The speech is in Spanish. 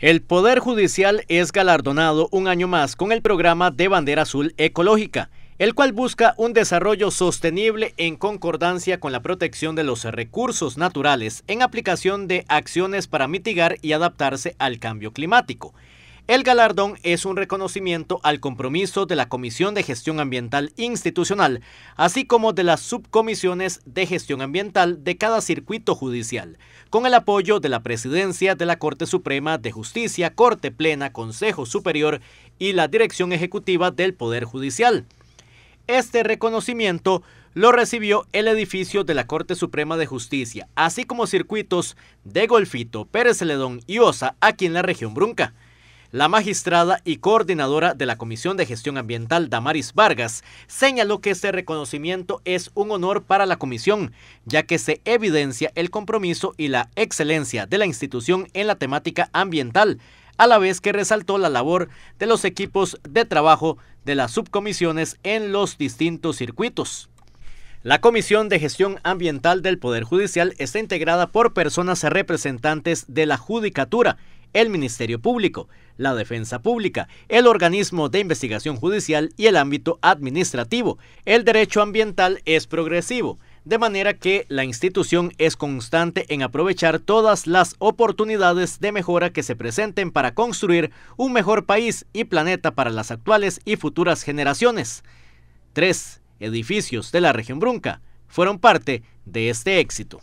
El Poder Judicial es galardonado un año más con el programa de Bandera Azul Ecológica, el cual busca un desarrollo sostenible en concordancia con la protección de los recursos naturales en aplicación de acciones para mitigar y adaptarse al cambio climático. El galardón es un reconocimiento al compromiso de la Comisión de Gestión Ambiental Institucional, así como de las subcomisiones de gestión ambiental de cada circuito judicial, con el apoyo de la Presidencia de la Corte Suprema de Justicia, Corte Plena, Consejo Superior y la Dirección Ejecutiva del Poder Judicial. Este reconocimiento lo recibió el edificio de la Corte Suprema de Justicia, así como circuitos de Golfito, Pérez Celedón y Osa aquí en la región Brunca. La magistrada y coordinadora de la Comisión de Gestión Ambiental, Damaris Vargas, señaló que este reconocimiento es un honor para la Comisión, ya que se evidencia el compromiso y la excelencia de la institución en la temática ambiental, a la vez que resaltó la labor de los equipos de trabajo de las subcomisiones en los distintos circuitos. La Comisión de Gestión Ambiental del Poder Judicial está integrada por personas representantes de la Judicatura, el Ministerio Público, la Defensa Pública, el Organismo de Investigación Judicial y el ámbito administrativo. El derecho ambiental es progresivo, de manera que la institución es constante en aprovechar todas las oportunidades de mejora que se presenten para construir un mejor país y planeta para las actuales y futuras generaciones. Tres Edificios de la región Brunca fueron parte de este éxito.